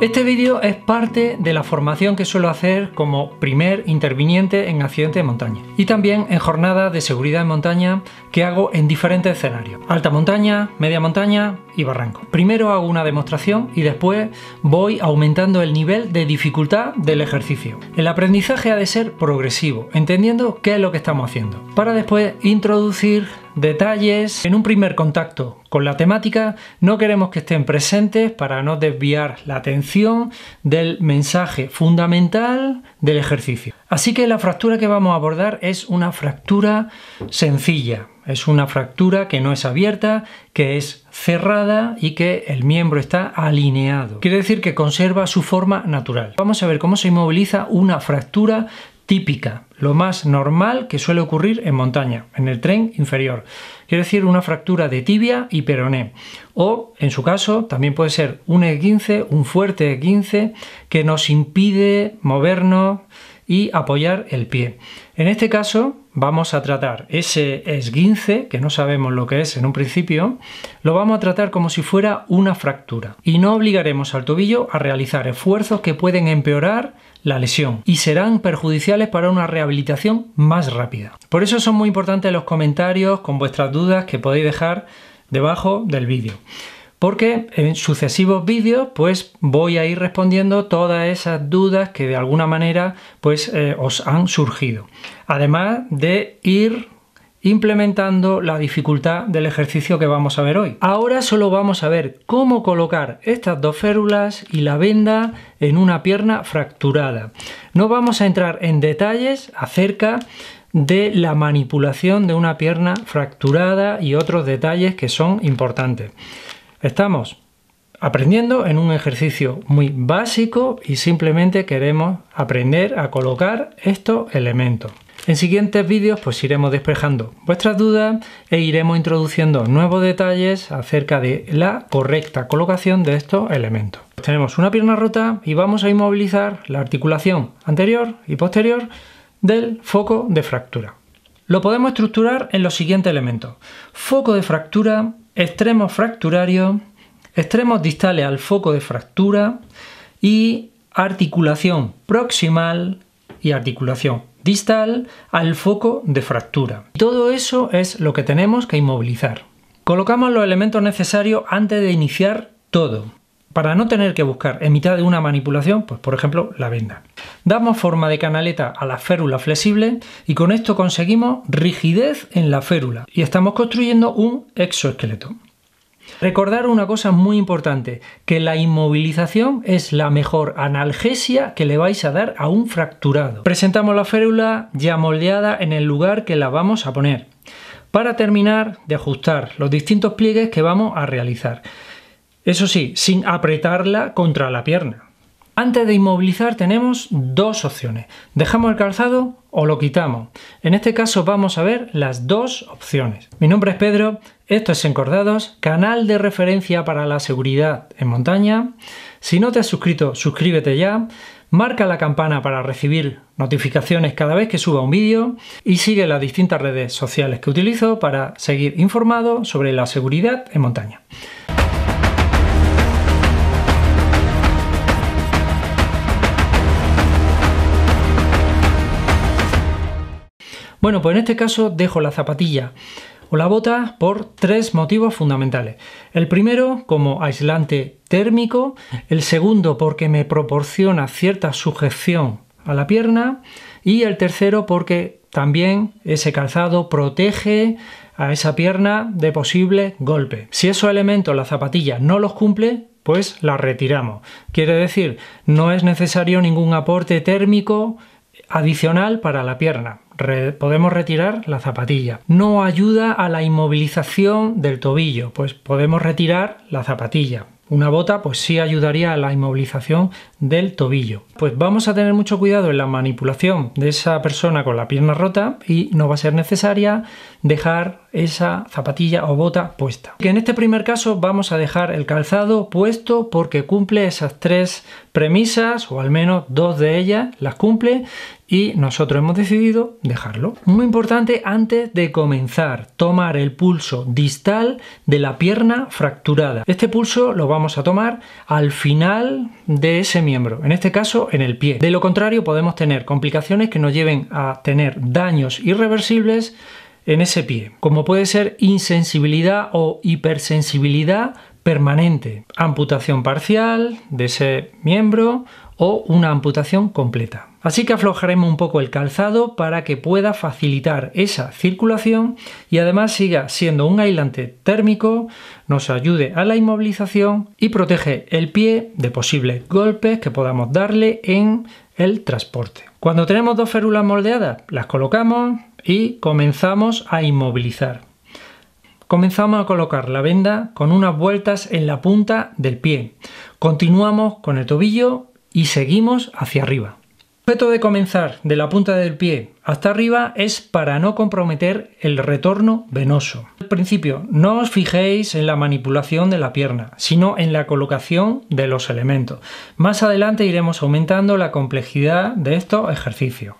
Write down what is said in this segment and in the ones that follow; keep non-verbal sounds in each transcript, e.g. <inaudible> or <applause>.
Este vídeo es parte de la formación que suelo hacer como primer interviniente en accidente de montaña y también en jornadas de seguridad en montaña que hago en diferentes escenarios, alta montaña, media montaña y barranco. Primero hago una demostración y después voy aumentando el nivel de dificultad del ejercicio. El aprendizaje ha de ser progresivo, entendiendo qué es lo que estamos haciendo, para después introducir detalles en un primer contacto con la temática no queremos que estén presentes para no desviar la atención del mensaje fundamental del ejercicio. Así que la fractura que vamos a abordar es una fractura sencilla, es una fractura que no es abierta, que es cerrada y que el miembro está alineado. Quiere decir que conserva su forma natural. Vamos a ver cómo se inmoviliza una fractura típica, lo más normal que suele ocurrir en montaña, en el tren inferior. Quiere decir una fractura de tibia y peroné. O, en su caso, también puede ser un esguince, un fuerte esguince que nos impide movernos y apoyar el pie. En este caso, vamos a tratar ese esguince, que no sabemos lo que es en un principio, lo vamos a tratar como si fuera una fractura. Y no obligaremos al tobillo a realizar esfuerzos que pueden empeorar la lesión y serán perjudiciales para una rehabilitación más rápida. Por eso son muy importantes los comentarios con vuestras dudas que podéis dejar debajo del vídeo porque en sucesivos vídeos pues voy a ir respondiendo todas esas dudas que de alguna manera pues eh, os han surgido además de ir implementando la dificultad del ejercicio que vamos a ver hoy. Ahora solo vamos a ver cómo colocar estas dos férulas y la venda en una pierna fracturada. No vamos a entrar en detalles acerca de la manipulación de una pierna fracturada y otros detalles que son importantes. Estamos aprendiendo en un ejercicio muy básico y simplemente queremos aprender a colocar estos elementos. En siguientes vídeos pues iremos despejando vuestras dudas e iremos introduciendo nuevos detalles acerca de la correcta colocación de estos elementos. tenemos una pierna rota y vamos a inmovilizar la articulación anterior y posterior del foco de fractura. Lo podemos estructurar en los siguientes elementos. Foco de fractura, extremos fracturarios, extremos distales al foco de fractura y articulación proximal y articulación distal al foco de fractura. Todo eso es lo que tenemos que inmovilizar. Colocamos los elementos necesarios antes de iniciar todo, para no tener que buscar en mitad de una manipulación, pues por ejemplo, la venda. Damos forma de canaleta a la férula flexible y con esto conseguimos rigidez en la férula y estamos construyendo un exoesqueleto. Recordar una cosa muy importante, que la inmovilización es la mejor analgesia que le vais a dar a un fracturado. Presentamos la férula ya moldeada en el lugar que la vamos a poner. Para terminar de ajustar los distintos pliegues que vamos a realizar. Eso sí, sin apretarla contra la pierna. Antes de inmovilizar tenemos dos opciones. Dejamos el calzado o lo quitamos. En este caso vamos a ver las dos opciones. Mi nombre es Pedro, esto es Encordados, canal de referencia para la seguridad en montaña. Si no te has suscrito, suscríbete ya. Marca la campana para recibir notificaciones cada vez que suba un vídeo y sigue las distintas redes sociales que utilizo para seguir informado sobre la seguridad en montaña. Bueno, pues en este caso dejo la zapatilla o la bota por tres motivos fundamentales. El primero, como aislante térmico, el segundo, porque me proporciona cierta sujeción a la pierna y el tercero, porque también ese calzado protege a esa pierna de posible golpe. Si esos elementos la zapatilla no los cumple, pues la retiramos. Quiere decir, no es necesario ningún aporte térmico adicional para la pierna podemos retirar la zapatilla. No ayuda a la inmovilización del tobillo, pues podemos retirar la zapatilla. Una bota pues sí ayudaría a la inmovilización del tobillo. Pues vamos a tener mucho cuidado en la manipulación de esa persona con la pierna rota y no va a ser necesaria dejar esa zapatilla o bota puesta. Que en este primer caso vamos a dejar el calzado puesto porque cumple esas tres premisas, o al menos dos de ellas las cumple, y nosotros hemos decidido dejarlo. Muy importante antes de comenzar, tomar el pulso distal de la pierna fracturada. Este pulso lo vamos a tomar al final de ese miembro, en este caso en el pie. De lo contrario podemos tener complicaciones que nos lleven a tener daños irreversibles en ese pie, como puede ser insensibilidad o hipersensibilidad permanente, amputación parcial de ese miembro o una amputación completa. Así que aflojaremos un poco el calzado para que pueda facilitar esa circulación y además siga siendo un aislante térmico, nos ayude a la inmovilización y protege el pie de posibles golpes que podamos darle en el transporte. Cuando tenemos dos férulas moldeadas, las colocamos, y comenzamos a inmovilizar. Comenzamos a colocar la venda con unas vueltas en la punta del pie. Continuamos con el tobillo y seguimos hacia arriba. El objeto de comenzar de la punta del pie hasta arriba es para no comprometer el retorno venoso. Al principio, no os fijéis en la manipulación de la pierna, sino en la colocación de los elementos. Más adelante iremos aumentando la complejidad de estos ejercicios.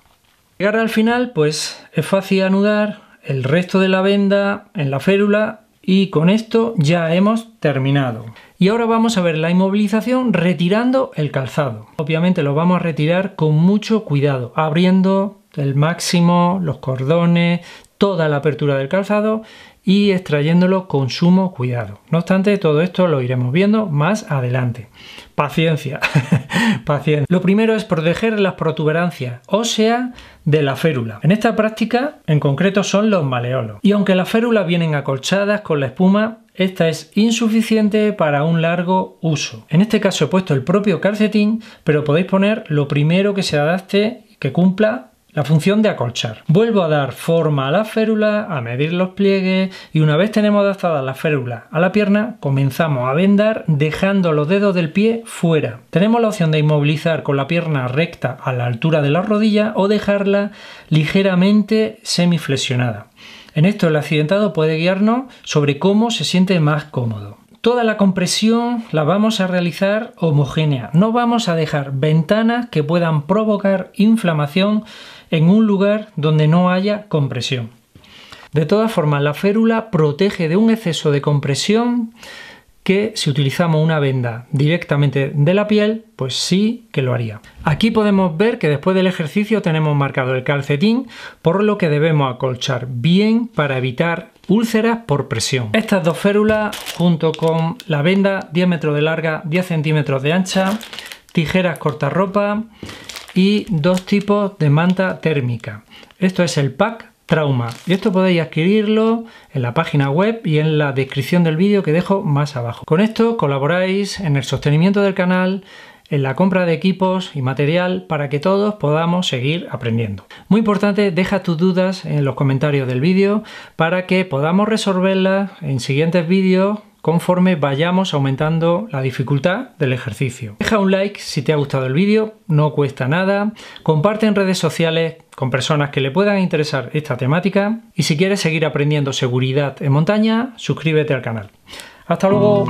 Llegar al final, pues es fácil anudar el resto de la venda en la férula y con esto ya hemos terminado. Y ahora vamos a ver la inmovilización retirando el calzado. Obviamente lo vamos a retirar con mucho cuidado, abriendo el máximo, los cordones, toda la apertura del calzado y extrayéndolo con sumo cuidado. No obstante, todo esto lo iremos viendo más adelante. Paciencia, <laughs> paciencia. Lo primero es proteger las protuberancias sea de la férula. En esta práctica, en concreto, son los maleolos. Y aunque las férulas vienen acolchadas con la espuma, esta es insuficiente para un largo uso. En este caso he puesto el propio calcetín, pero podéis poner lo primero que se adapte, que cumpla la función de acolchar. Vuelvo a dar forma a la férula, a medir los pliegues y una vez tenemos adaptada la férula a la pierna, comenzamos a vendar dejando los dedos del pie fuera. Tenemos la opción de inmovilizar con la pierna recta a la altura de la rodilla o dejarla ligeramente semiflexionada. En esto el accidentado puede guiarnos sobre cómo se siente más cómodo toda la compresión la vamos a realizar homogénea. No vamos a dejar ventanas que puedan provocar inflamación en un lugar donde no haya compresión. De todas formas, la férula protege de un exceso de compresión que si utilizamos una venda directamente de la piel, pues sí que lo haría. Aquí podemos ver que después del ejercicio tenemos marcado el calcetín, por lo que debemos acolchar bien para evitar úlceras por presión. Estas dos férulas, junto con la venda 10 metros de larga, 10 centímetros de ancha, tijeras ropa y dos tipos de manta térmica. Esto es el pack trauma. Y esto podéis adquirirlo en la página web y en la descripción del vídeo que dejo más abajo. Con esto colaboráis en el sostenimiento del canal en la compra de equipos y material para que todos podamos seguir aprendiendo. Muy importante, deja tus dudas en los comentarios del vídeo para que podamos resolverlas en siguientes vídeos conforme vayamos aumentando la dificultad del ejercicio. Deja un like si te ha gustado el vídeo, no cuesta nada. Comparte en redes sociales con personas que le puedan interesar esta temática. Y si quieres seguir aprendiendo seguridad en montaña, suscríbete al canal. ¡Hasta luego!